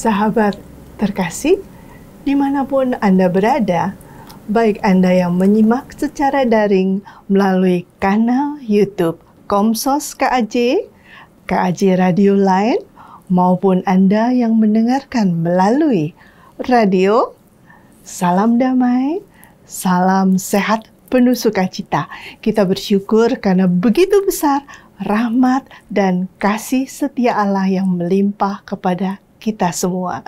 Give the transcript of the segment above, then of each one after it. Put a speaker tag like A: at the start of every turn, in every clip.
A: Sahabat terkasih, dimanapun Anda berada, baik Anda yang menyimak secara daring melalui kanal YouTube Komsos KAJ, KAJ Radio Line, maupun Anda yang mendengarkan melalui radio, salam damai, salam sehat penuh sukacita. Kita bersyukur karena begitu besar rahmat dan kasih setia Allah yang melimpah kepada kita semua.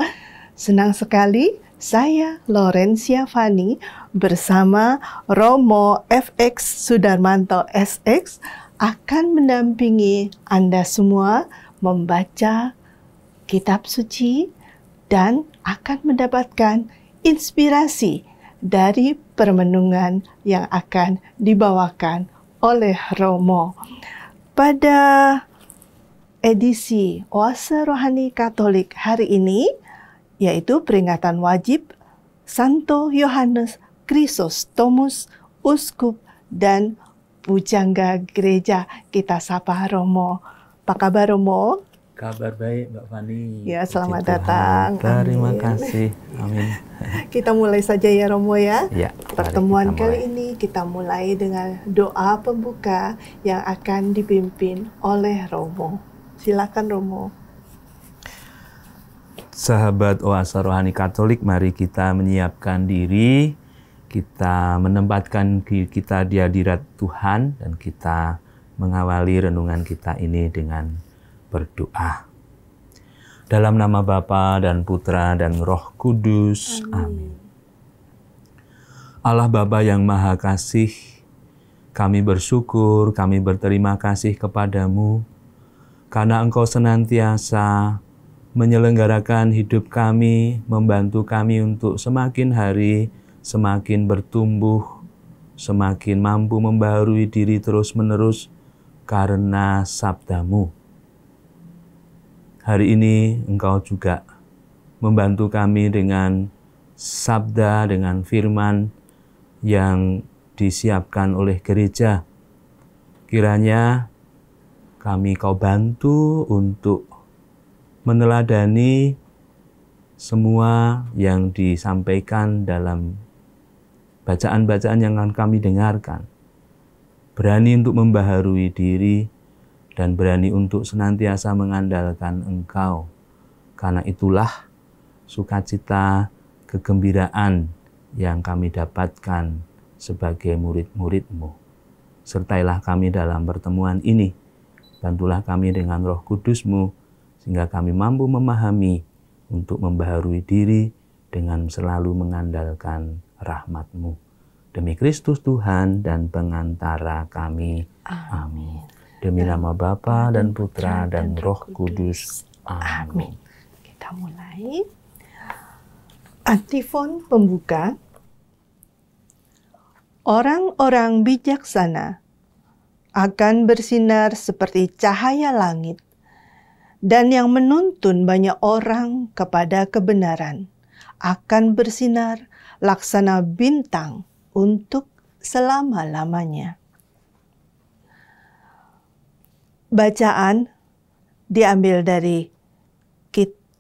A: Senang sekali saya Lorencia Fani bersama Romo FX Sudarmanto SX akan mendampingi Anda semua membaca kitab suci dan akan mendapatkan inspirasi dari permenungan yang akan dibawakan oleh Romo. Pada edisi Oase Rohani Katolik hari ini, yaitu peringatan wajib Santo Yohanes Tomus uskup dan pujangga gereja. Kita sapa Romo. Apa kabar Romo?
B: Kabar baik Mbak Fani. Ya, selamat Puji datang. Tuhan. Terima Amin. kasih. Amin.
A: kita mulai saja ya Romo ya. ya Pertemuan kali ini kita mulai dengan doa pembuka yang akan dipimpin oleh Romo. Silakan Romo.
C: Sahabat Oasa Rohani Katolik, mari kita menyiapkan diri, kita menempatkan diri kita di hadirat Tuhan dan kita mengawali renungan kita ini dengan berdoa. Dalam nama Bapa dan Putra dan Roh Kudus. Amin. Amin. Allah Bapa yang Maha Kasih, kami bersyukur, kami berterima kasih kepadamu karena Engkau senantiasa menyelenggarakan hidup kami, membantu kami untuk semakin hari semakin bertumbuh, semakin mampu membaharui diri terus-menerus karena sabdamu. Hari ini Engkau juga membantu kami dengan sabda, dengan firman yang disiapkan oleh gereja. Kiranya kami kau bantu untuk meneladani semua yang disampaikan dalam bacaan-bacaan yang akan kami dengarkan. Berani untuk membaharui diri dan berani untuk senantiasa mengandalkan Engkau. Karena itulah sukacita kegembiraan yang kami dapatkan sebagai murid muridmu Sertailah kami dalam pertemuan ini Bantulah kami dengan roh kudusmu, sehingga kami mampu memahami untuk membaharui diri dengan selalu mengandalkan rahmatmu. Demi Kristus Tuhan dan pengantara kami. Amin. Demi nama Bapa dan Putra dan, Roh Kudus.
B: Amin. Amin.
A: Kita mulai. Antifon pembuka. Orang-orang bijaksana akan bersinar seperti cahaya langit dan yang menuntun banyak orang kepada kebenaran akan bersinar laksana bintang untuk selama-lamanya. Bacaan diambil dari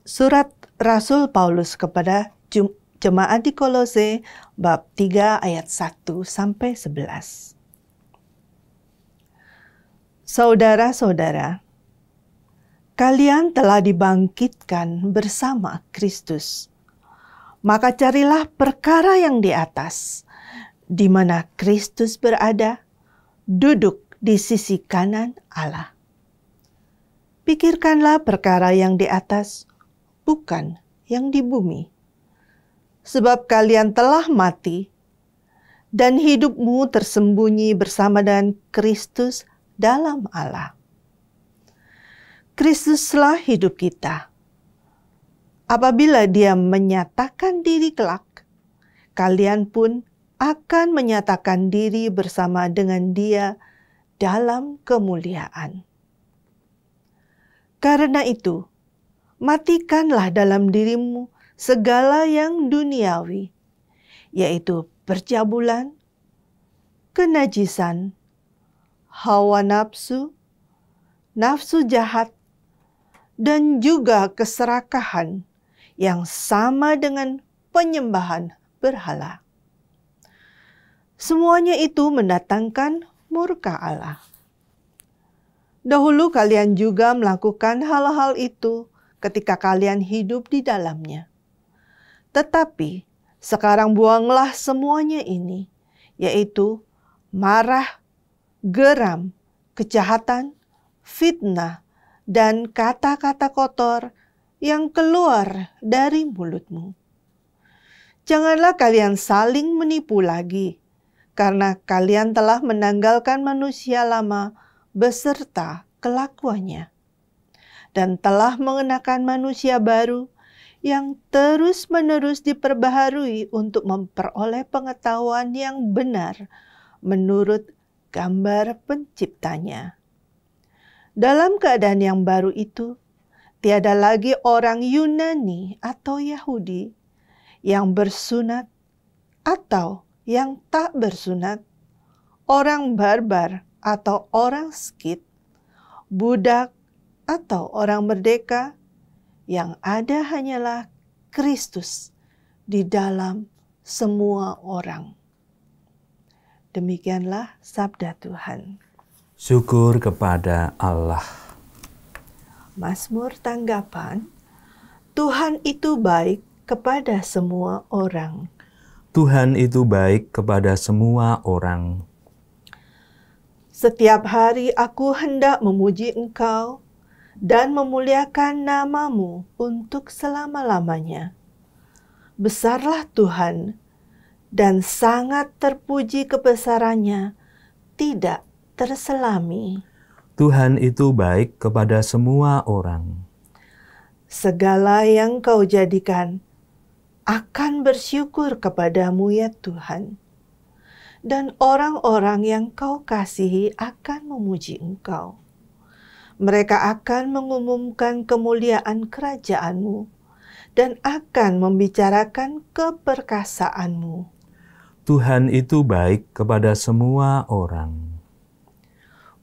A: surat Rasul Paulus kepada jemaat di Kolose bab 3 ayat 1 sampai 11. Saudara-saudara, kalian telah dibangkitkan bersama Kristus. Maka carilah perkara yang di atas, di mana Kristus berada, duduk di sisi kanan Allah. Pikirkanlah perkara yang di atas, bukan yang di bumi. Sebab kalian telah mati, dan hidupmu tersembunyi bersama dengan Kristus dalam Allah. Kristuslah hidup kita. Apabila Dia menyatakan diri kelak, kalian pun akan menyatakan diri bersama dengan Dia dalam kemuliaan. Karena itu, matikanlah dalam dirimu segala yang duniawi, yaitu percabulan, kenajisan, hawa nafsu, nafsu jahat, dan juga keserakahan yang sama dengan penyembahan berhala. Semuanya itu mendatangkan murka Allah. Dahulu kalian juga melakukan hal-hal itu ketika kalian hidup di dalamnya. Tetapi sekarang buanglah semuanya ini, yaitu marah, geram, kejahatan, fitnah, dan kata-kata kotor yang keluar dari mulutmu. Janganlah kalian saling menipu lagi, karena kalian telah menanggalkan manusia lama beserta kelakuannya, dan telah mengenakan manusia baru yang terus-menerus diperbaharui untuk memperoleh pengetahuan yang benar menurut gambar penciptanya. Dalam keadaan yang baru itu, tiada lagi orang Yunani atau Yahudi yang bersunat atau yang tak bersunat, orang barbar atau orang skit, budak atau orang merdeka, yang ada hanyalah Kristus di dalam semua orang. Demikianlah sabda Tuhan.
C: Syukur kepada Allah.
A: Mazmur tanggapan, Tuhan itu baik kepada semua orang.
C: Tuhan itu baik kepada semua orang.
A: Setiap hari aku hendak memuji Engkau dan memuliakan namamu untuk selama-lamanya. Besarlah Tuhan dan sangat terpuji kebesarannya, tidak terselami.
C: Tuhan itu baik kepada semua orang.
A: Segala yang kau jadikan akan bersyukur kepadamu ya Tuhan. Dan orang-orang yang kau kasihi akan memuji engkau. Mereka akan mengumumkan kemuliaan kerajaanmu dan akan membicarakan keperkasaanmu.
C: Tuhan itu baik kepada semua orang.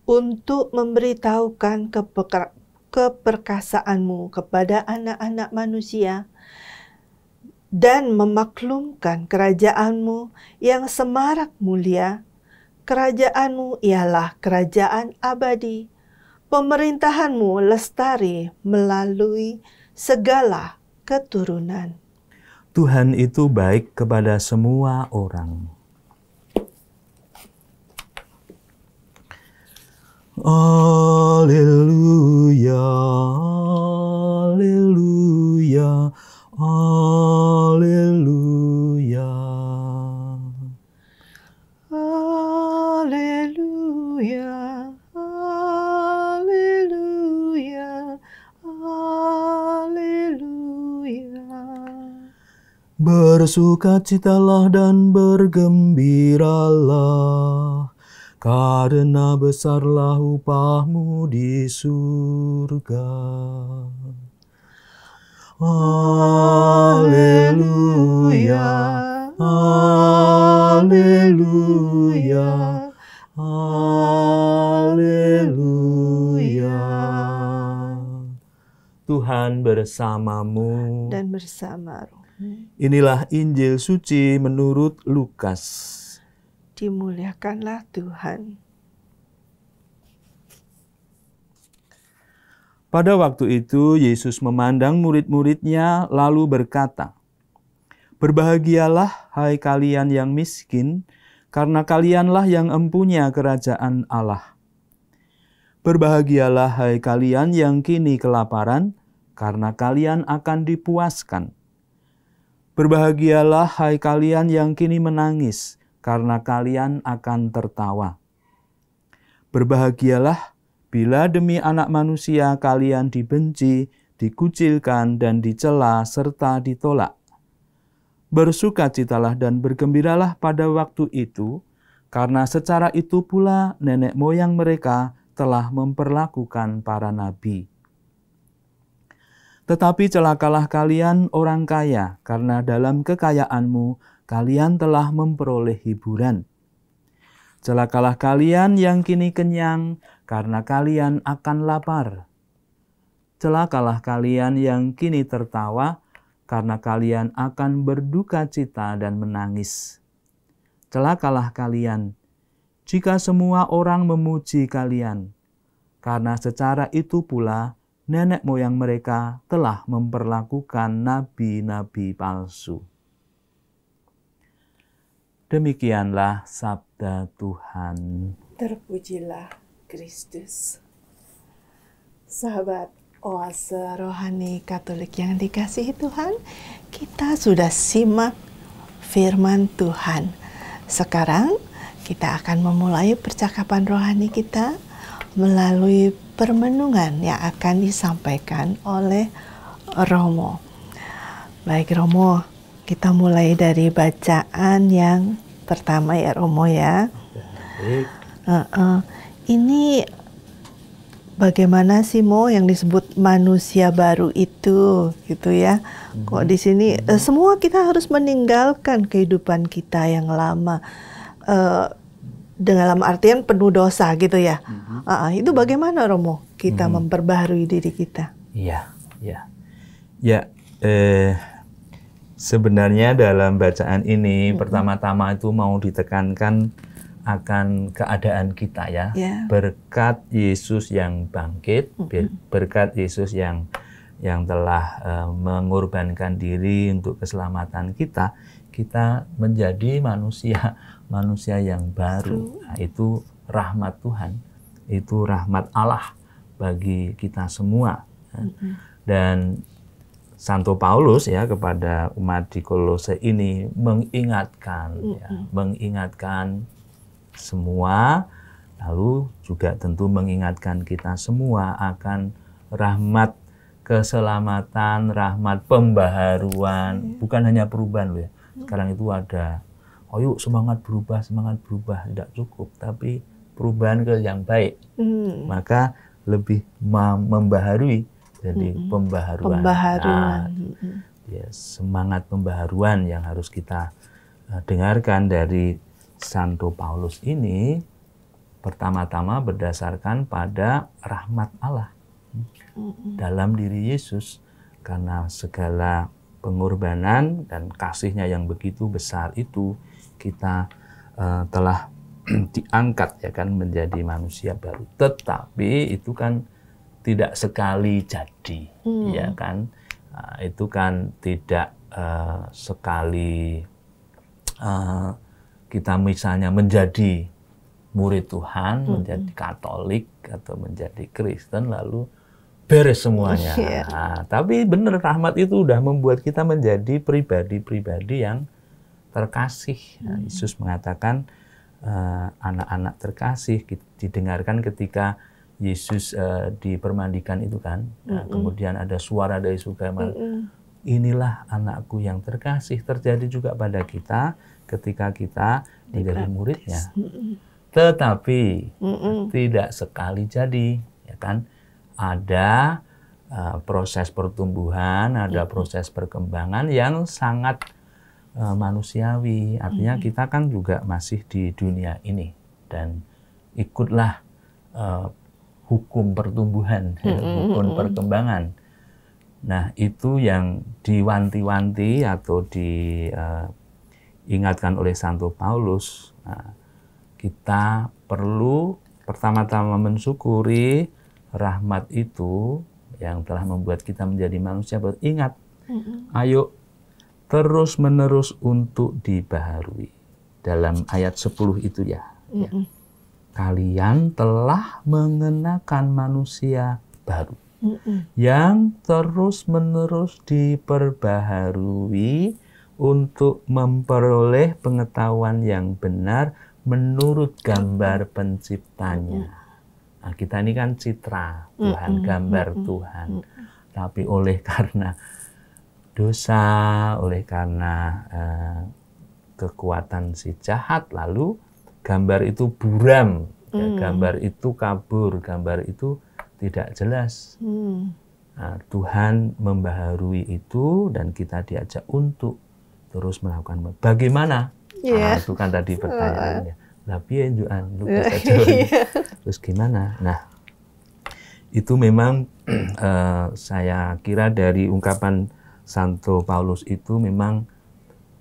A: Untuk memberitahukan keperka keperkasaanmu kepada anak-anak manusia dan memaklumkan kerajaanmu yang semarak mulia, kerajaanmu ialah kerajaan abadi, pemerintahanmu lestari melalui segala keturunan.
C: Tuhan itu baik kepada semua orang.
B: Haleluya,
C: Bersukacitalah dan bergembiralah, karena besarlah upahmu di surga.
B: Haleluya, haleluya, haleluya.
C: Tuhan bersamamu
A: dan bersama
C: Inilah Injil suci menurut Lukas.
A: Dimuliakanlah Tuhan.
C: Pada waktu itu Yesus memandang murid-muridnya lalu berkata, "Berbahagialah hai kalian yang miskin, karena kalianlah yang empunya kerajaan Allah. Berbahagialah hai kalian yang kini kelaparan, karena kalian akan dipuaskan." Berbahagialah hai kalian yang kini menangis, karena kalian akan tertawa. Berbahagialah bila demi anak manusia kalian dibenci, dikucilkan, dan dicela serta ditolak. Bersukacitalah dan bergembiralah pada waktu itu, karena secara itu pula nenek moyang mereka telah memperlakukan para nabi. Tetapi celakalah kalian orang kaya, karena dalam kekayaanmu kalian telah memperoleh hiburan. Celakalah kalian yang kini kenyang, karena kalian akan lapar. Celakalah kalian yang kini tertawa, karena kalian akan berduka cita dan menangis. Celakalah kalian jika semua orang memuji kalian, karena secara itu pula nenek moyang mereka telah memperlakukan nabi-nabi palsu. Demikianlah sabda Tuhan.
A: Terpujilah Kristus. Sahabat oase rohani Katolik yang dikasihi Tuhan, kita sudah simak firman Tuhan. Sekarang kita akan memulai percakapan rohani kita melalui permenungan yang akan disampaikan oleh Romo. Baik Romo, kita mulai dari bacaan yang pertama ya Romo ya. ya baik. Uh, uh, ini bagaimana sih Mo yang disebut manusia baru itu gitu ya. Hmm. Kok di sini hmm. semua kita harus meninggalkan kehidupan kita yang lama. Uh, dalam artian penuh dosa gitu ya. Mm-hmm. Uh, itu bagaimana Romo kita mm-hmm. memperbaharui diri kita?
B: Iya, iya.
C: Ya, eh, sebenarnya dalam bacaan ini mm-hmm. pertama-tama itu mau ditekankan akan keadaan kita ya. Yeah. Berkat Yesus yang bangkit, mm-hmm. berkat Yesus yang yang telah uh, mengorbankan diri untuk keselamatan kita, kita menjadi manusia manusia yang baru. Nah, itu rahmat Tuhan, itu rahmat Allah bagi kita semua. Nah, dan Santo Paulus ya kepada umat di Kolose ini mengingatkan ya, mengingatkan semua lalu juga tentu mengingatkan kita semua akan rahmat keselamatan, rahmat pembaharuan, iya. bukan hanya perubahan loh ya. Sekarang itu ada Oh yuk semangat berubah, semangat berubah tidak cukup, tapi perubahan ke yang baik. Hmm. Maka lebih membaharui jadi hmm. pembaharuan. Pembaharuan.
B: Nah, hmm.
C: ya, semangat pembaharuan yang harus kita eh, dengarkan dari Santo Paulus ini pertama-tama berdasarkan pada rahmat Allah
B: hmm. dalam
C: diri Yesus karena segala pengorbanan dan kasihnya yang begitu besar itu kita uh, telah diangkat ya kan menjadi manusia baru. Tetapi itu kan tidak sekali jadi hmm. ya kan. Uh, itu kan tidak uh, sekali uh, kita misalnya menjadi murid Tuhan, hmm. menjadi Katolik atau menjadi Kristen lalu beres semuanya. Yeah. Nah, tapi benar rahmat itu sudah membuat kita menjadi pribadi-pribadi yang terkasih. Hmm. Nah, Yesus mengatakan eh, anak-anak uh, terkasih didengarkan ketika Yesus uh, dipermandikan itu kan.
B: Nah, hmm. Kemudian
C: ada suara dari surga hmm. Inilah anakku yang terkasih terjadi juga pada kita ketika kita menjadi muridnya. Tetapi mm -mm. tidak sekali jadi, ya kan? Ada uh, proses pertumbuhan, ada proses perkembangan yang sangat E, manusiawi. Artinya hmm. kita kan juga masih di dunia ini dan ikutlah uh, hukum pertumbuhan, hmm. Ya, hukum hmm. perkembangan. Nah itu yang diwanti-wanti atau diingatkan e, uh, oleh Santo Paulus. Nah, kita perlu pertama-tama mensyukuri rahmat itu yang telah membuat kita menjadi manusia. Ingat, mm -hmm. ayo terus-menerus untuk dibaharui. Dalam ayat 10 itu ya. Mm -mm. Kalian telah mengenakan manusia baru mm -mm. yang terus-menerus diperbaharui untuk memperoleh pengetahuan yang benar menurut gambar penciptanya. Nah, kita ini kan citra Tuhan, gambar Tuhan. Tapi oleh karena dosa, oleh karena eh, kekuatan si jahat, lalu gambar itu buram,
B: ya, hmm. ya, gambar
C: itu kabur, gambar itu tidak jelas. Hmm. Nah, Tuhan membaharui itu dan kita diajak untuk terus melakukan bagaimana? Yeah. Iya. Nah, itu kan tadi pertanyaannya. tapi yang piye iya. ini iya. Terus gimana? Nah, itu memang uh, saya kira dari ungkapan Santo Paulus itu memang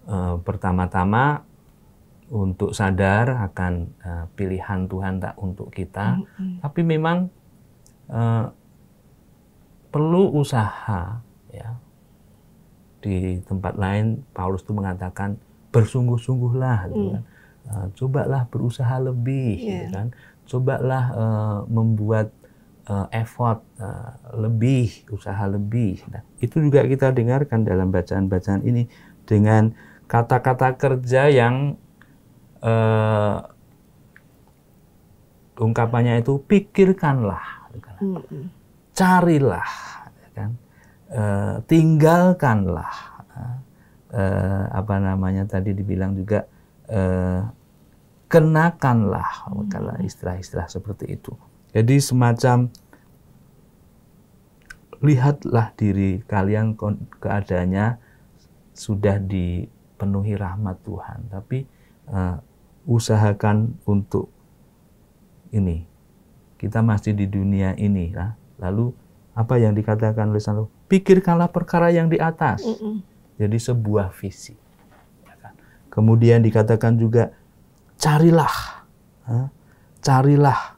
C: e, pertama-tama untuk sadar akan e, pilihan Tuhan tak untuk kita, mm-hmm. tapi memang e, perlu usaha ya. Di tempat lain Paulus itu mengatakan bersungguh-sungguhlah coba gitu mm. kan. e, cobalah berusaha lebih gitu yeah. lah kan. Cobalah e, membuat uh, effort uh, lebih, usaha lebih. Nah, itu juga kita dengarkan dalam bacaan-bacaan ini dengan kata-kata kerja yang uh, ungkapannya itu pikirkanlah, carilah, kan, uh, tinggalkanlah, uh, apa namanya tadi dibilang juga. Uh, kenakanlah, kalau istilah-istilah seperti itu. Jadi semacam lihatlah diri kalian keadaannya sudah dipenuhi rahmat Tuhan, tapi uh, usahakan untuk ini. Kita masih di dunia ini, ya. lalu apa yang dikatakan oleh Santo? Pikirkanlah perkara yang di atas. Mm -mm. Jadi sebuah visi. Kemudian dikatakan juga carilah, carilah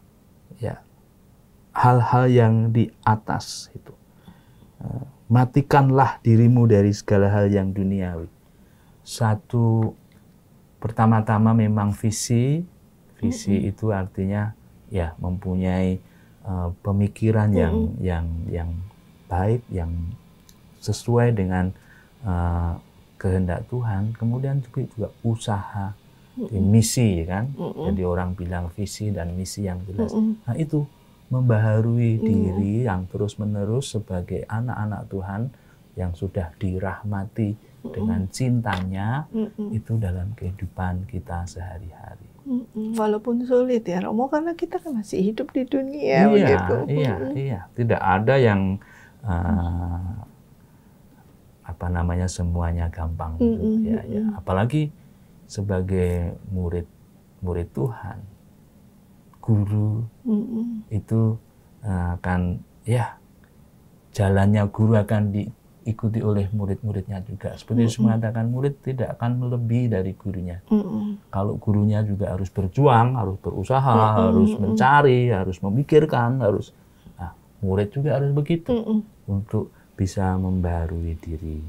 C: hal-hal yang di atas itu. Eh, matikanlah dirimu dari segala hal yang duniawi. Satu pertama-tama memang visi. Visi mm -hmm. itu artinya ya mempunyai uh, pemikiran mm -hmm. yang yang yang baik yang sesuai dengan uh, kehendak Tuhan. Kemudian juga, juga usaha,
B: mm -hmm. misi
C: kan. Mm -hmm. Jadi orang bilang visi dan misi yang jelas. Mm -hmm. Nah itu membaharui mm. diri yang terus-menerus sebagai anak-anak Tuhan yang sudah dirahmati mm. dengan cintanya -mm. itu dalam kehidupan kita sehari-hari.
A: Hmm. Walaupun sulit ya Romo karena kita kan masih hidup di dunia
C: iya, begitu. Iya, hmm. iya, tidak ada yang uh, apa namanya semuanya gampang
B: gitu ya, ya.
C: Apalagi sebagai murid murid Tuhan guru
B: mm
C: itu eh, akan ya jalannya guru akan diikuti oleh murid-muridnya juga. Seperti mm -mm. mengatakan murid tidak akan melebihi dari gurunya. Mm -mm. Kalau gurunya juga harus berjuang, harus berusaha, mm -mm. harus mencari, harus memikirkan, harus nah, murid juga harus begitu mm -mm. untuk bisa membarui diri.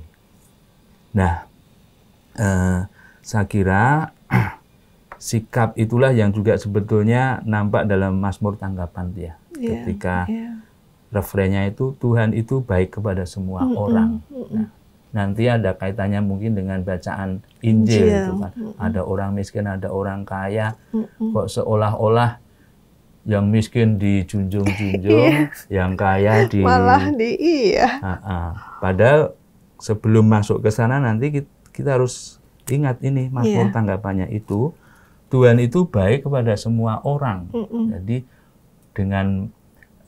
C: Nah, eh, saya kira sikap itulah yang juga sebetulnya nampak dalam Mazmur tanggapan dia yeah, ketika yeah. Iya. itu Tuhan itu baik kepada semua mm -mm, orang. Mm -mm. Nah, nanti ada kaitannya mungkin dengan bacaan Injil, Injil. itu kan. Mm -mm. Ada orang miskin, ada orang kaya. Mm -mm. Kok seolah-olah yang miskin dijunjung-junjung, yeah. yang kaya di malah
A: di iya.
C: Uh -uh. Padahal sebelum masuk ke sana nanti kita, harus ingat ini Mazmur yeah. tanggapannya itu Tuhan itu baik kepada semua orang.
B: Mm -mm. Jadi
C: dengan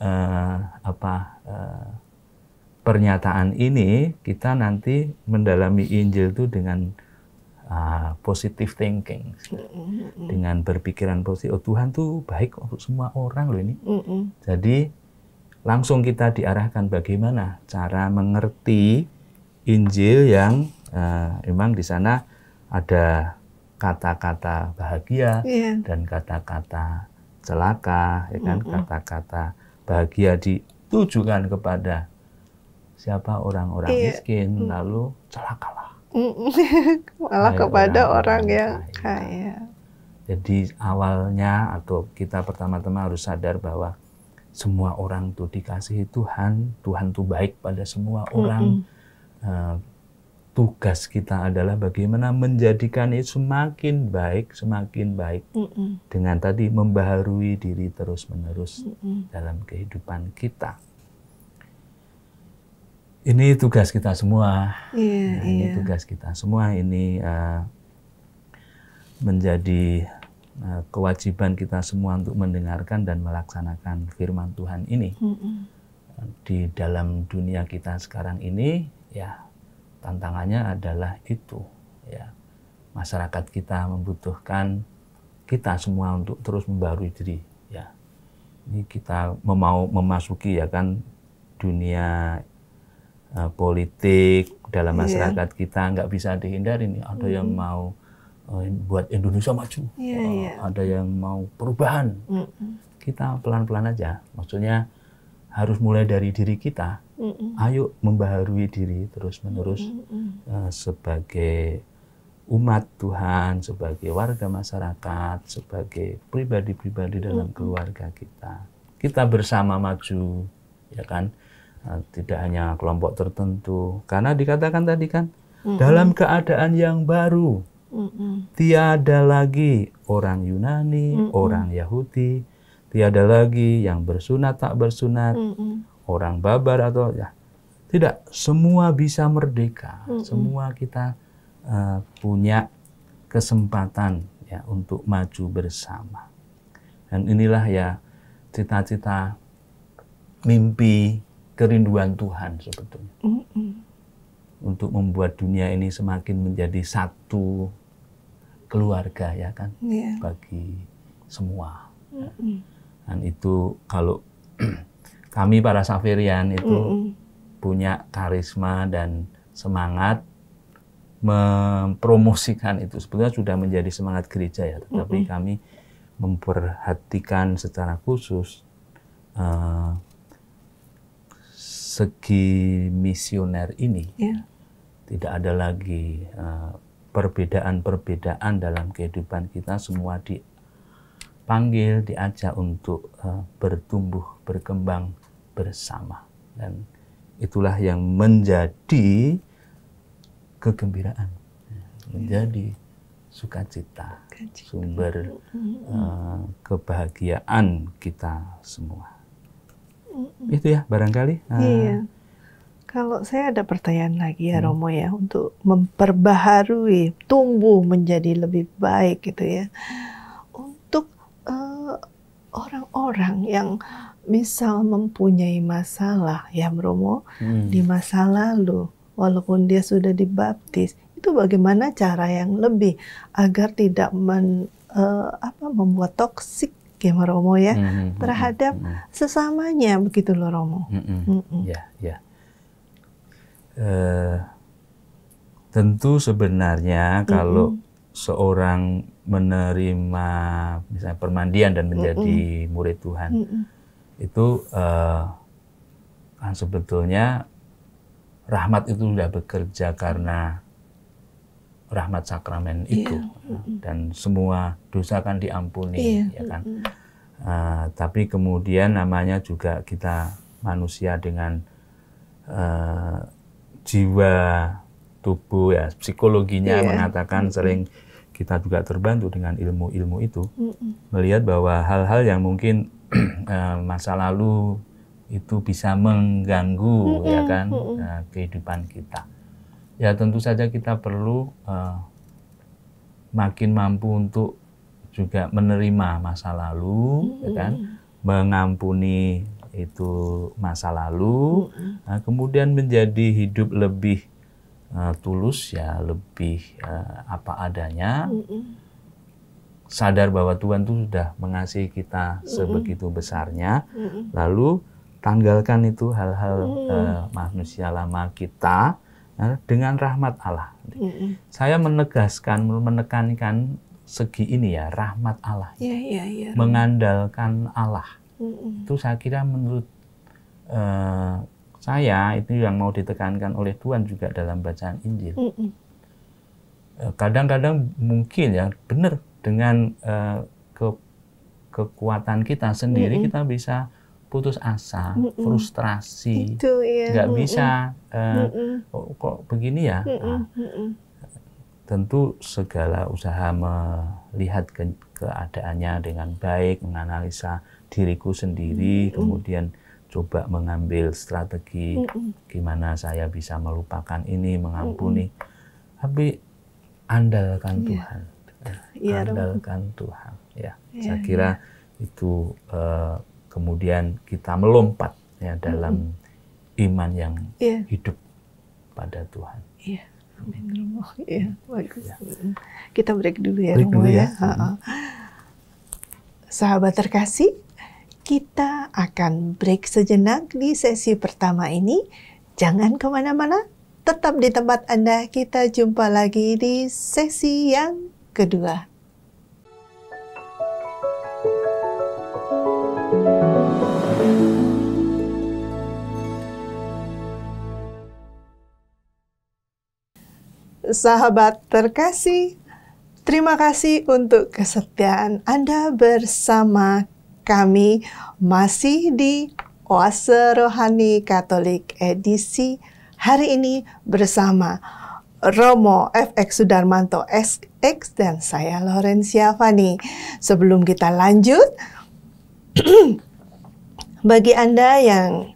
C: uh, apa uh, pernyataan ini kita nanti mendalami Injil itu dengan uh, positive thinking, mm
B: -mm. dengan
C: berpikiran positif. Oh Tuhan tuh baik untuk semua orang loh ini. Mm -mm. Jadi langsung kita diarahkan bagaimana cara mengerti Injil yang uh, memang di sana ada kata-kata bahagia yeah. dan kata-kata celaka, ya kan kata-kata mm -hmm. bahagia ditujukan kepada siapa orang-orang yeah. miskin mm. lalu celakalah
A: malah kepada orang, orang yang kaya. kaya.
B: Ya.
C: Jadi awalnya atau kita pertama-tama harus sadar bahwa semua orang itu dikasihi Tuhan, Tuhan itu baik pada semua orang. Mm -hmm tugas kita adalah bagaimana menjadikan itu semakin baik, semakin baik mm -mm. dengan tadi membaharui diri terus-menerus mm -mm. dalam kehidupan kita. Ini tugas kita semua.
B: Yeah, nah, ini iya. tugas
C: kita semua. Ini uh, menjadi uh, kewajiban kita semua untuk mendengarkan dan melaksanakan firman Tuhan ini mm -mm. di dalam dunia kita sekarang ini. Ya, tantangannya adalah itu ya masyarakat kita membutuhkan kita semua untuk terus membarui diri ya ini kita mau memasuki ya kan dunia uh, politik dalam iya. masyarakat yeah. kita nggak bisa dihindari nih ada mm. yang mau uh, buat Indonesia maju yeah, uh, yeah. ada yang mau perubahan mm hmm kita pelan-pelan aja maksudnya harus mulai dari diri kita Mm-mm. Ayo membaharui diri terus-menerus Mm-mm. uh, sebagai umat Tuhan, sebagai warga masyarakat, sebagai pribadi-pribadi dalam Mm-mm. keluarga kita. Kita bersama maju, ya kan? Uh, tidak hanya kelompok tertentu. Karena dikatakan tadi kan Mm-mm. dalam keadaan yang baru,
B: Mm-mm.
C: tiada lagi orang Yunani, Mm-mm. orang Yahudi, tiada lagi yang bersunat tak bersunat. Mm-mm orang Babar atau ya tidak semua bisa merdeka mm -hmm. semua kita uh, punya kesempatan ya untuk maju bersama dan inilah ya cita-cita mimpi kerinduan Tuhan sebetulnya mm -hmm. untuk membuat dunia ini semakin menjadi satu keluarga ya kan yeah. bagi semua mm -hmm. dan itu kalau kami para Safirian itu mm hmm punya karisma dan semangat mempromosikan itu. Sebetulnya sudah menjadi semangat gereja ya, tetapi mm hmm kami memperhatikan secara khusus uh, segi misioner ini. Yeah. Tidak ada lagi uh, perbedaan-perbedaan dalam kehidupan kita semua dipanggil, diajak untuk uh, bertumbuh, berkembang bersama. Dan itulah yang menjadi kegembiraan, menjadi sukacita, sumber uh, kebahagiaan kita semua. Itu ya barangkali. Uh, iya.
A: Kalau saya ada pertanyaan lagi ya hmm. Romo ya untuk memperbaharui, tumbuh menjadi lebih baik gitu ya. Untuk eh, orang-orang uh, orang -orang yang misal mempunyai masalah ya Bromo hmm. di masa lalu walaupun dia sudah dibaptis itu bagaimana cara yang lebih agar tidak men, uh, apa membuat toksik ya Romo ya hmm, hmm, hmm, hmm. terhadap hmm. sesamanya begitu loh Romo. Hmm. Hmm.
C: Ya ya. Uh, tentu sebenarnya hmm. kalau seorang menerima misalnya permandian dan menjadi hmm. murid Tuhan. Hmm itu kan kan sebetulnya rahmat itu sudah bekerja karena rahmat sakramen iya, itu dan semua dosa kan diampuni yeah. ya kan uh, tapi kemudian namanya juga kita manusia dengan uh, jiwa tubuh ya psikologinya yeah. mengatakan mm sering kita juga terbantu dengan ilmu-ilmu itu mm -hmm. melihat bahwa hal-hal yang mungkin Eh, masa lalu itu bisa mengganggu hmm, ya kan hmm. kehidupan kita. Ya tentu saja kita perlu uh, makin mampu untuk juga menerima masa lalu, hmm. ya kan, mengampuni itu masa lalu, hmm. nah, kemudian menjadi hidup lebih uh, tulus ya, lebih uh, apa adanya. Hmm sadar bahwa Tuhan tuh sudah mengasihi kita sebegitu besarnya, lalu tanggalkan itu hal-hal uh, manusia lama kita eh, dengan rahmat Allah. Saya menegaskan, menekankan segi ini ya rahmat Allah,
B: ya, ya, ya.
C: mengandalkan Allah. Itu saya kira menurut uh, saya itu yang mau ditekankan oleh Tuhan juga dalam bacaan Injil. Kadang-kadang mungkin ya benar dengan uh, ke kekuatan kita sendiri mm -hmm. kita bisa putus asa, mm -hmm. frustrasi, itu,
B: iya. nggak mm -hmm. bisa
C: uh, mm -hmm. kok, kok begini ya. Mm
B: -hmm. Nah,
C: tentu segala usaha melihat ke keadaannya dengan baik, menganalisa diriku sendiri, mm -hmm. kemudian coba mengambil strategi mm -hmm. gimana saya bisa melupakan ini, mengampuni. Mm -hmm. Tapi andalkan yeah. Tuhan ya, andalkan Rabu. Tuhan ya. ya saya iya. kira ya. itu uh, kemudian kita melompat ya dalam hmm. iman yang ya. hidup pada Tuhan
A: ya. Amin Romo iya, ya bagus ya. kita break dulu ya break Romo dulu ya, ya. Hmm. sahabat terkasih kita akan break sejenak di sesi pertama ini. Jangan kemana-mana, tetap di tempat Anda. Kita jumpa lagi di sesi yang kedua. Sahabat terkasih, terima kasih untuk kesetiaan Anda bersama kami masih di Oase Rohani Katolik edisi hari ini bersama Romo FX Sudarmanto SX dan saya Lorenzia Fani. Sebelum kita lanjut, bagi Anda yang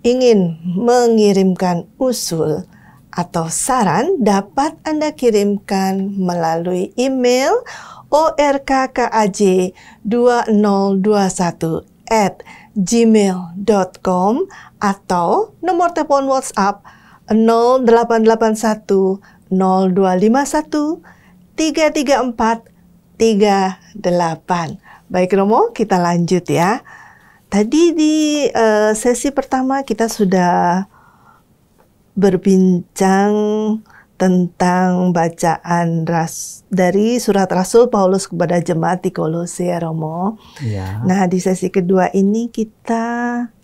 A: ingin mengirimkan usul atau saran dapat Anda kirimkan melalui email orkkaj2021 at gmail.com atau nomor telepon WhatsApp 0881 0251 334 38. Baik Romo, kita lanjut ya. Tadi di uh, sesi pertama kita sudah berbincang tentang bacaan ras, dari surat Rasul Paulus kepada jemaat di Kolose ya Romo. Ya. Nah di sesi kedua ini kita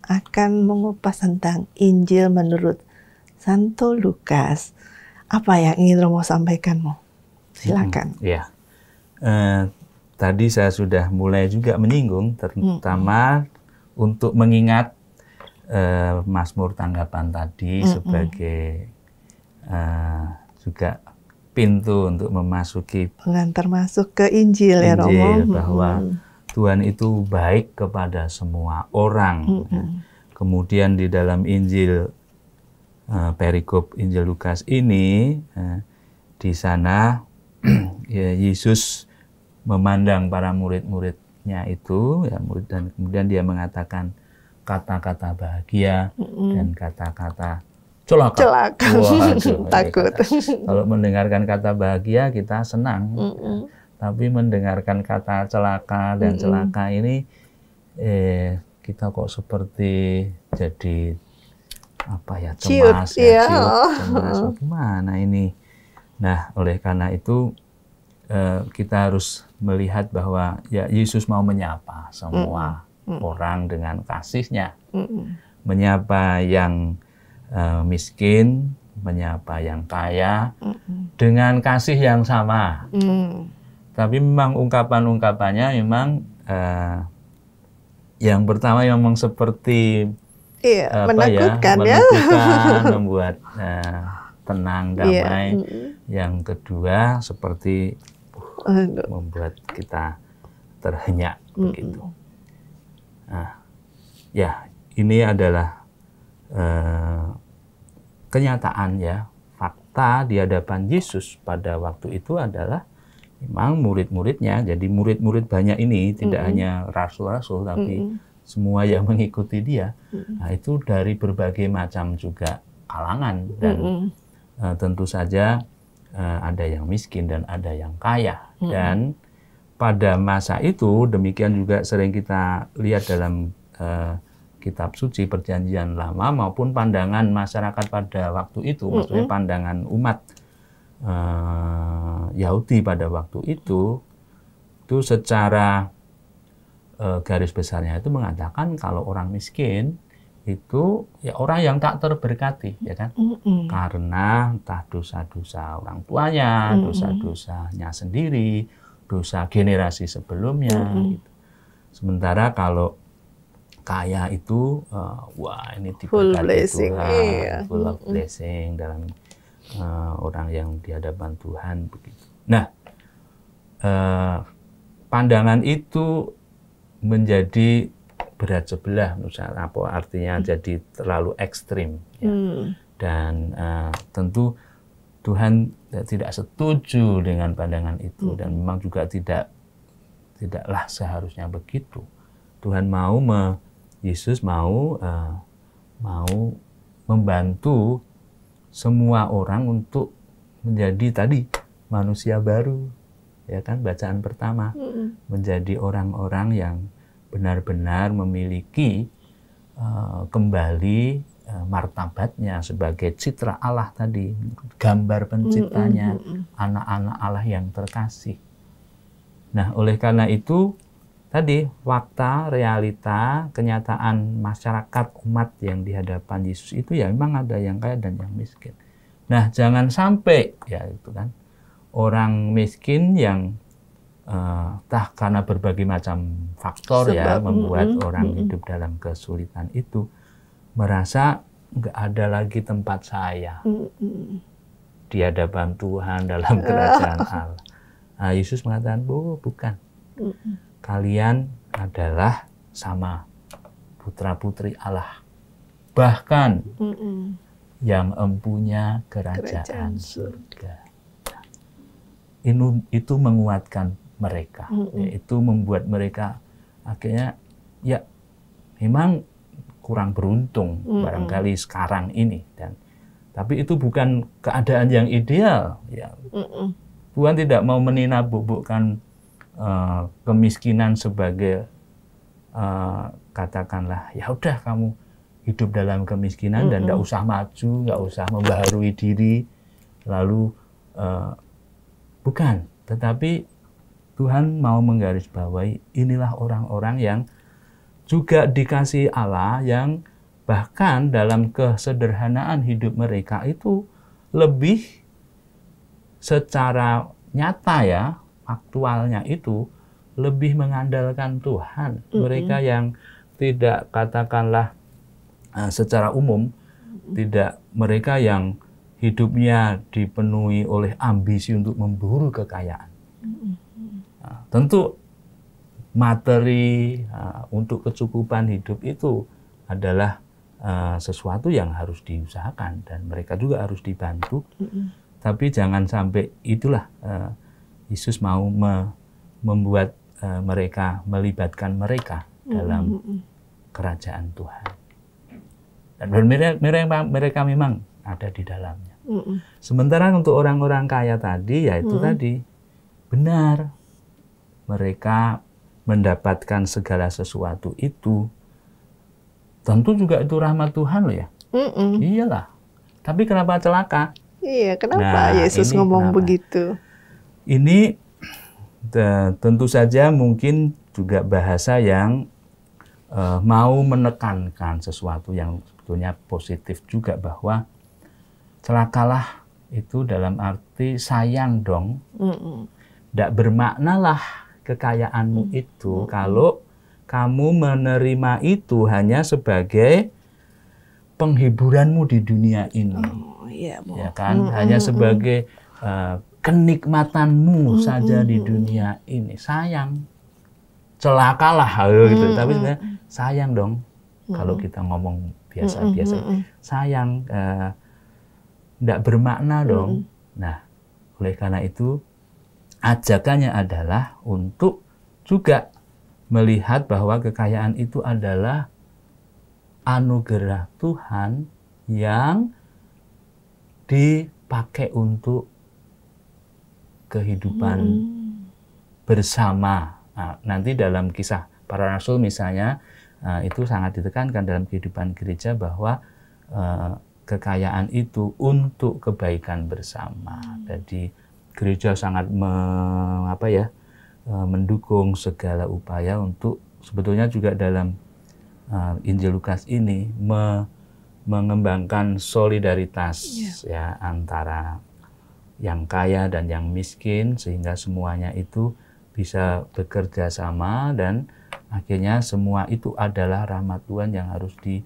A: akan mengupas tentang Injil menurut Santo Lukas. Apa yang ingin Romo sampaikanmu? Silakan.
B: Hmm, ya.
C: Uh, tadi saya sudah mulai juga menyinggung terutama hmm. untuk mengingat uh, Mazmur tanggapan tadi hmm, sebagai uh, juga pintu untuk memasuki
A: pengantar masuk ke Injil, Injil ya Romo bahwa hmm.
C: Tuhan itu baik kepada semua orang. Hmm. Kemudian di dalam Injil Eh, perikop Injil Lukas ini, eh, di sana ya, Yesus memandang para murid-muridnya itu, ya, murid dan kemudian dia mengatakan kata-kata bahagia mm-hmm. dan kata-kata celaka. Celaka, ya, takut. Kalau mendengarkan kata bahagia kita senang, mm-hmm. tapi mendengarkan kata celaka dan mm-hmm. celaka ini, eh, kita kok seperti jadi apa ya cemas ciut, ya, ciut, cemas ya, iya, oh, gimana ini. Nah, oleh karena itu eh, kita harus melihat bahwa ya Yesus mau menyapa semua mm -hmm. orang dengan kasihnya,
B: mm
C: menyapa yang eh, miskin, menyapa yang kaya dengan kasih yang sama. Mm. Tapi memang ungkapan-ungkapannya memang eh, yang pertama memang seperti iya, ya, menakutkan ya, menakutkan, membuat uh, tenang iya, damai. Iya. Yang kedua seperti uh, membuat kita terhenyak mm -mm. begitu. Nah, ya ini adalah uh, kenyataan ya fakta di hadapan Yesus pada waktu itu adalah memang murid-muridnya jadi murid-murid banyak ini tidak mm -hmm. hanya rasul-rasul tapi mm -hmm semua yang mengikuti dia mm. nah, itu dari berbagai macam juga kalangan dan mm. uh, tentu saja uh, ada yang miskin dan ada yang kaya mm. dan pada masa itu demikian juga sering kita lihat dalam uh, kitab suci perjanjian lama maupun pandangan masyarakat pada waktu itu mm -hmm. maksudnya pandangan umat uh, Yahudi pada waktu itu itu secara Eh, garis besarnya itu mengatakan kalau orang miskin itu ya orang yang tak terberkati ya kan Mm-mm. karena entah dosa-dosa orang tuanya Mm-mm. dosa-dosanya sendiri dosa generasi sebelumnya Mm-mm. gitu. sementara kalau kaya itu uh, wah ini diberkati Tuhan iya. full of blessing dalam uh, orang yang dihadapan Tuhan begitu nah uh, pandangan itu menjadi berat sebelah misalnya apa artinya hmm. jadi terlalu ekstrim ya. hmm. dan uh, tentu Tuhan tidak setuju dengan pandangan itu hmm. dan memang juga tidak tidaklah seharusnya begitu Tuhan mau me, Yesus mau uh, mau membantu semua orang untuk menjadi tadi manusia baru ya kan bacaan pertama mm-hmm. menjadi orang-orang yang benar-benar memiliki uh, kembali uh, martabatnya sebagai citra Allah tadi gambar penciptanya mm-hmm. anak-anak Allah yang terkasih nah oleh karena itu tadi fakta realita kenyataan masyarakat umat yang dihadapan Yesus itu ya memang ada yang kaya dan yang miskin nah jangan sampai ya itu kan orang miskin yang uh, tah karena berbagai macam faktor ya, Sebab, ya membuat mm orang mm hidup dalam kesulitan itu merasa nggak ada lagi tempat saya
B: mm mm.
C: di hadapan Tuhan dalam kerajaan Allah. Nah, Yesus mengatakan, "Bu, bukan. Mm Kalian adalah sama putra-putri Allah. Bahkan mm -mm. yang empunya kerajaan, kerajaan
B: surga."
C: itu menguatkan mereka, mm-hmm. itu membuat mereka akhirnya ya memang kurang beruntung mm-hmm. barangkali sekarang ini dan tapi itu bukan keadaan yang ideal
B: ya. Mm-hmm.
C: Tuhan tidak mau meninabubukan uh, eh, kemiskinan sebagai uh, katakanlah ya udah kamu hidup dalam kemiskinan mm-hmm. dan tidak usah maju, nggak usah membaharui diri lalu uh, Bukan, tetapi Tuhan mau menggarisbawahi inilah orang-orang yang juga dikasih Allah yang bahkan dalam kesederhanaan hidup mereka itu lebih secara nyata ya aktualnya itu lebih mengandalkan Tuhan mm-hmm. mereka yang tidak katakanlah eh, secara umum mm-hmm. tidak mereka yang hidupnya dipenuhi oleh ambisi untuk memburu kekayaan. Mm-hmm. Nah, tentu materi uh, untuk kecukupan hidup itu adalah uh, sesuatu yang harus diusahakan dan mereka juga harus dibantu. Mm-hmm. Tapi jangan sampai itulah uh, Yesus mau me- membuat uh, mereka melibatkan mereka mm-hmm. dalam mm-hmm. kerajaan Tuhan. Dan mereka, mereka mereka memang ada di dalamnya. Sementara untuk orang-orang kaya tadi, ya itu mm. tadi benar mereka mendapatkan segala sesuatu itu tentu juga itu rahmat Tuhan loh ya. Mm-mm. Iyalah. Tapi kenapa celaka? Iya, kenapa nah, Yesus ngomong kenapa? begitu? Ini tentu saja mungkin juga bahasa yang uh, mau menekankan sesuatu yang sebetulnya positif juga bahwa celakalah itu dalam arti sayang dong. Tidak mm -mm. bermaknalah kekayaanmu mm. itu kalau kamu menerima itu hanya sebagai penghiburanmu di dunia ini. Oh,
B: iya, ya kan? Mm, hanya sebagai
C: uh, kenikmatanmu mm, saja di dunia ini. Sayang. Celakalah gitu. Tapi sebenarnya sayang dong kalau kita ngomong biasa-biasa. Sayang uh, tidak bermakna dong. Nah, oleh karena itu ajakannya adalah untuk juga melihat bahwa kekayaan itu adalah anugerah Tuhan yang dipakai untuk kehidupan
B: hmm.
C: bersama. Nah, nanti dalam kisah para rasul misalnya eh, itu sangat ditekankan dalam kehidupan gereja bahwa eh, kekayaan itu untuk kebaikan bersama. Hmm. Jadi gereja sangat me, apa ya e, mendukung segala upaya untuk sebetulnya juga dalam uh, Injil Lukas ini me, mengembangkan solidaritas yeah. ya antara yang kaya dan yang miskin sehingga semuanya itu bisa bekerja sama dan akhirnya semua itu adalah rahmat Tuhan yang harus di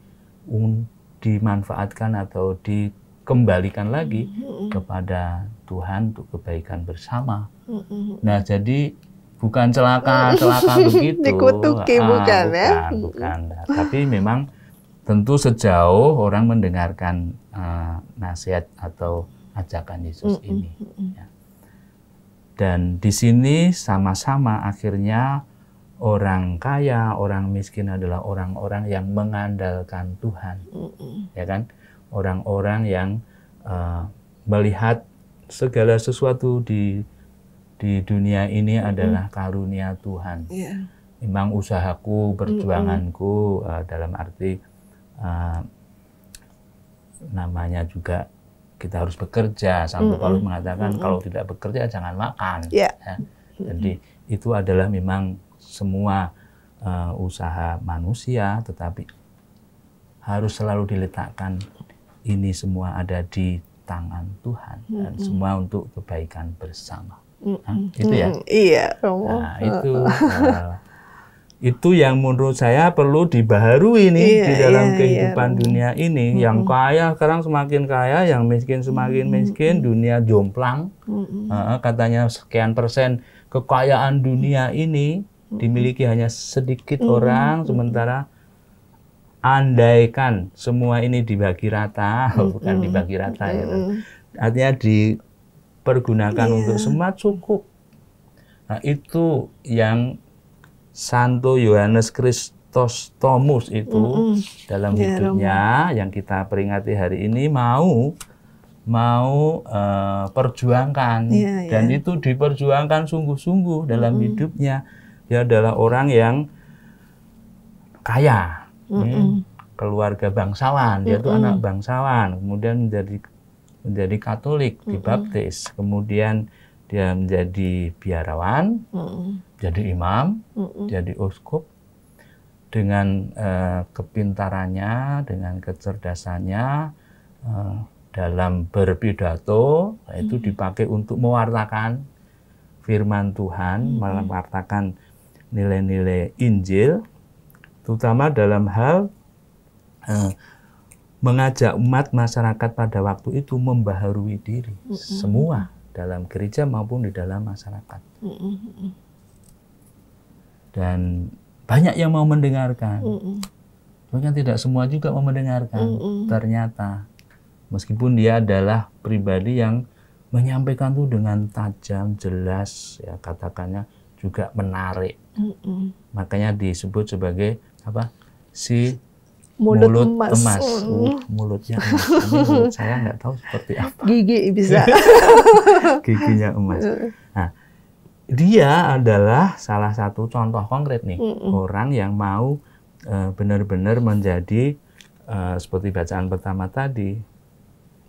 C: dimanfaatkan atau dikembalikan lagi mm-hmm. kepada Tuhan untuk kebaikan bersama. Mm-hmm. Nah, jadi bukan celaka-celaka begitu. Dikutuki ah, bukan, bukan ya?
B: Bukan, -hmm.
C: Tapi memang tentu sejauh orang mendengarkan uh, nasihat atau ajakan Yesus mm-hmm. ini. Ya. Dan di sini sama-sama akhirnya orang kaya, orang miskin adalah orang-orang yang mengandalkan Tuhan, ya kan? Orang-orang yang uh, melihat segala sesuatu di di dunia ini adalah karunia Tuhan. Yeah. Memang usahaku, perjuanganku uh, eh, dalam arti uh, namanya juga kita harus bekerja. Santo Paulus mengatakan kalau tidak bekerja jangan makan. Yeah. Ya. Jadi itu adalah memang semua uh, usaha manusia, tetapi harus selalu diletakkan ini semua ada di tangan Tuhan
B: mm -hmm. dan semua
C: untuk kebaikan bersama.
B: Mm -hmm. itu ya. Mm, iya. Nah, nah itu uh,
C: itu yang menurut saya perlu dibaharui ini iya, di dalam iya, iya. kehidupan iya. dunia ini. Mm -hmm. Yang kaya sekarang semakin kaya, yang miskin semakin miskin. Mm -hmm. Dunia jomplang. Mm -hmm. uh, katanya sekian persen kekayaan dunia ini dimiliki hanya sedikit orang sementara andaikan semua ini dibagi rata oh, bukan dibagi rata ya artinya dipergunakan yeah. untuk semua cukup nah itu yang Santo Yohanes Kristos Tomus itu dalam yeah, hidupnya Roma. yang kita peringati hari ini mau mau uh, perjuangkan yeah, yeah. dan iya. itu diperjuangkan sungguh-sungguh dalam mm -hmm. hidupnya dia adalah orang yang kaya, mm -mm. Hmm, keluarga bangsawan, dia itu -mm. tuh anak bangsawan, kemudian menjadi menjadi Katolik, mm -mm. dibaptis, kemudian dia menjadi biarawan, mm -mm. jadi imam, mm -mm. jadi uskup. Dengan uh, kepintarannya, dengan kecerdasannya uh, dalam berpidato, mm -hmm. itu dipakai untuk mewartakan firman Tuhan, mm -hmm. mewartakan nilai-nilai Injil, terutama dalam hal eh, mengajak umat masyarakat pada waktu itu membaharui diri mm -hmm. semua dalam gereja maupun di dalam masyarakat.
B: Mm -hmm.
C: Dan banyak yang mau mendengarkan. Mm -hmm. tidak semua juga mau mendengarkan. Mm -hmm. Ternyata meskipun dia adalah pribadi yang menyampaikan itu dengan tajam, jelas ya katakannya juga menarik. Mm-mm. Makanya disebut sebagai apa? Si
B: mulut, mulut emas. emas. Uh,
C: mulutnya emas. Ini mulut saya nggak tahu seperti apa.
B: Gigi bisa. Giginya emas.
C: Nah, dia adalah salah satu contoh konkret nih Mm-mm. orang yang mau uh, benar-benar menjadi uh, seperti bacaan pertama tadi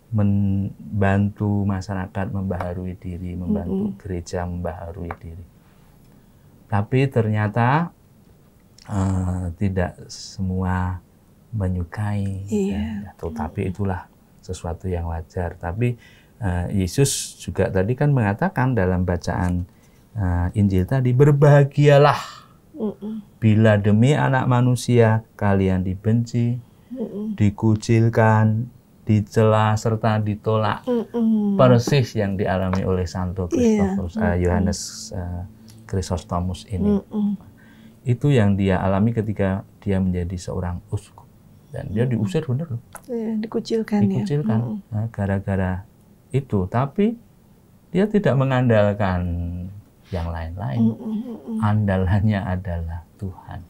C: membantu masyarakat membaharui diri, membantu mm-hmm. gereja membaharui diri. Tapi ternyata uh, tidak semua menyukai. yeah. Ya, ya, tetapi itulah sesuatu yang wajar. Tapi uh, Yesus juga tadi kan mengatakan dalam bacaan uh, Injil tadi berbahagialah bila demi anak manusia kalian dibenci, dikucilkan, dicela serta ditolak, persis yang dialami oleh Santo Kristus yeah. Iya, Yohanes uh, Krisostomus ini. Mm -mm. Itu yang dia alami ketika dia menjadi seorang uskup. Dan dia diusir benar loh.
A: Iya, ya, dikucilkan, dikucilkan
C: ya. gara gara-gara itu. Tapi dia tidak mengandalkan yang lain-lain.
B: Andalannya
C: adalah Tuhan.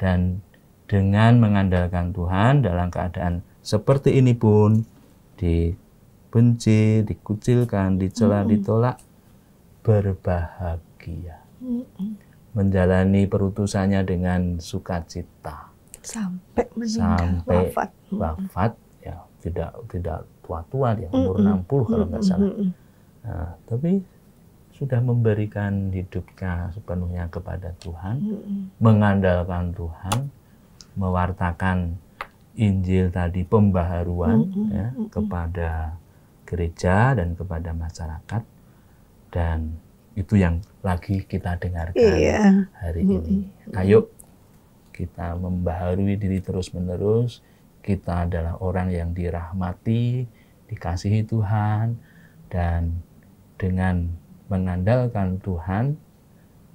C: Dan dengan mengandalkan Tuhan dalam keadaan seperti ini pun dibenci, dikucilkan, dicela, ditolak, berbahagia bahagia. Ya. Mm-mm. Menjalani perutusannya dengan sukacita.
B: Sampai meninggal Sampai wafat. Wafat
C: ya tidak tidak tua-tua ya umur Mm-mm. 60 kalau nggak salah. Nah, tapi sudah memberikan hidupnya sepenuhnya kepada Tuhan, mm-hmm. mengandalkan Tuhan, mewartakan Injil tadi pembaharuan mm-hmm. ya, mm-hmm. kepada gereja dan kepada masyarakat dan itu yang lagi kita dengarkan iya. hari ini. Ayo nah, kita membaharui diri terus-menerus. Kita adalah orang yang dirahmati, dikasihi Tuhan dan dengan mengandalkan Tuhan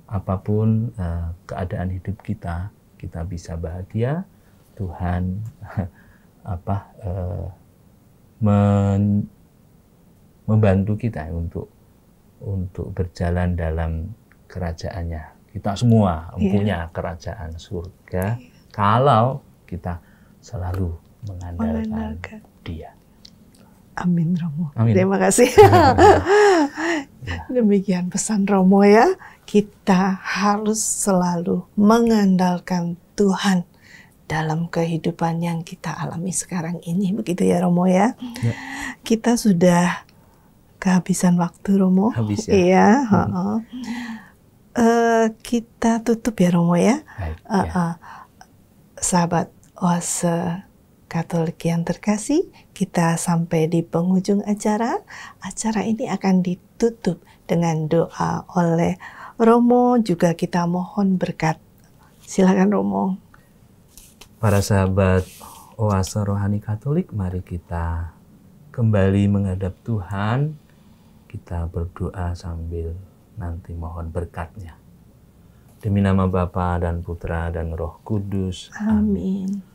C: apapun uh, keadaan hidup kita, kita bisa bahagia. Tuhan apa uh, men, membantu kita untuk untuk berjalan dalam kerajaannya. Kita semua mempunyai iya. yeah. kerajaan surga yeah. kalau kita selalu mengandalkan, mengandalkan. Dia. Amin Romo. Amin. Terima
A: kasih. Iya. Demikian pesan Romo ya. Kita harus selalu mengandalkan Tuhan dalam kehidupan yang kita alami sekarang ini begitu ya Romo ya. ya. Kita sudah kehabisan waktu Romo. Habis ya. Iya. Hmm. Uh kita tutup ya Romo ya. Baik, uh -uh. ya. Sahabat Oase Katolik yang terkasih, kita sampai di penghujung acara. Acara ini akan ditutup dengan doa oleh Romo. Juga kita mohon berkat. Silakan Romo.
C: Para sahabat Oase Rohani Katolik, mari kita kembali menghadap Tuhan kita berdoa sambil nanti mohon berkatnya. Demi nama Bapa dan Putra dan Roh Kudus.
B: Amin.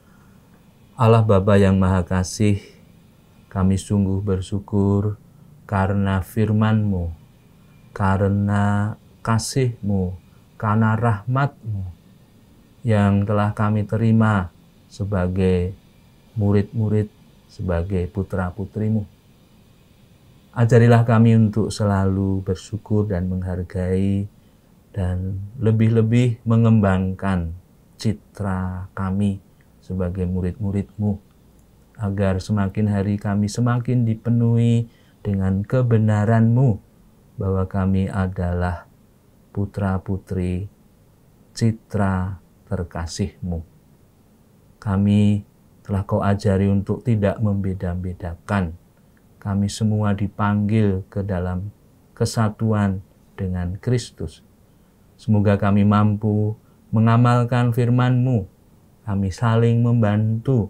C: Allah Bapa yang Maha Kasih, kami sungguh bersyukur karena firman-Mu, karena kasih-Mu, karena rahmat-Mu yang telah kami terima sebagai murid-murid, sebagai putra-putrimu. Ajarilah kami untuk selalu bersyukur dan menghargai dan lebih-lebih mengembangkan citra kami sebagai murid muridmu agar semakin hari kami semakin dipenuhi dengan kebenaranMu bahwa kami adalah putra-putri citra terkasihMu. Kami telah kau ajari untuk tidak membeda-bedakan kami semua dipanggil ke dalam kesatuan dengan Kristus. Semoga kami mampu mengamalkan firman-Mu, kami saling membantu,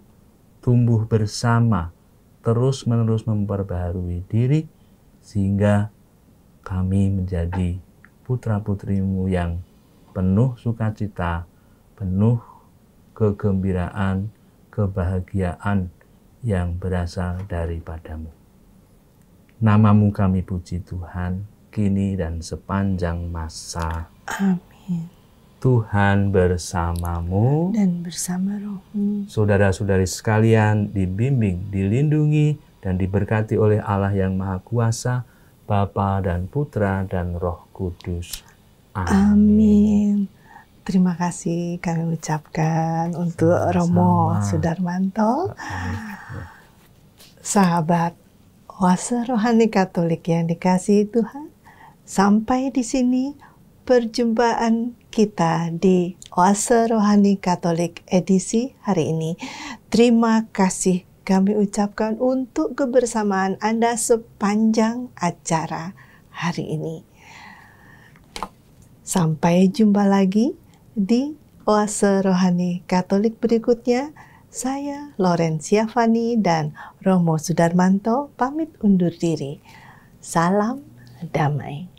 C: tumbuh bersama, terus-menerus memperbaharui diri, sehingga kami menjadi putra-putrimu yang penuh sukacita, penuh kegembiraan, kebahagiaan yang berasal daripadamu. Namamu kami puji Tuhan, kini dan sepanjang masa.
A: Amin.
C: Tuhan bersamamu
A: dan bersama rohmu.
C: Saudara-saudari sekalian dibimbing, dilindungi, dan diberkati oleh Allah yang Maha Kuasa, Bapa dan Putra dan Roh Kudus. Amin.
A: Amin. Terima kasih kami ucapkan untuk Sama. Romo Sudarmanto. Sahabat Puasa rohani Katolik yang dikasihi Tuhan. Sampai di sini perjumpaan kita di Oase Rohani Katolik edisi hari ini. Terima kasih kami ucapkan untuk kebersamaan Anda sepanjang acara hari ini. Sampai jumpa lagi di Oase Rohani Katolik berikutnya saya Lorenzia Fani dan Romo Sudarmanto pamit undur diri. Salam damai.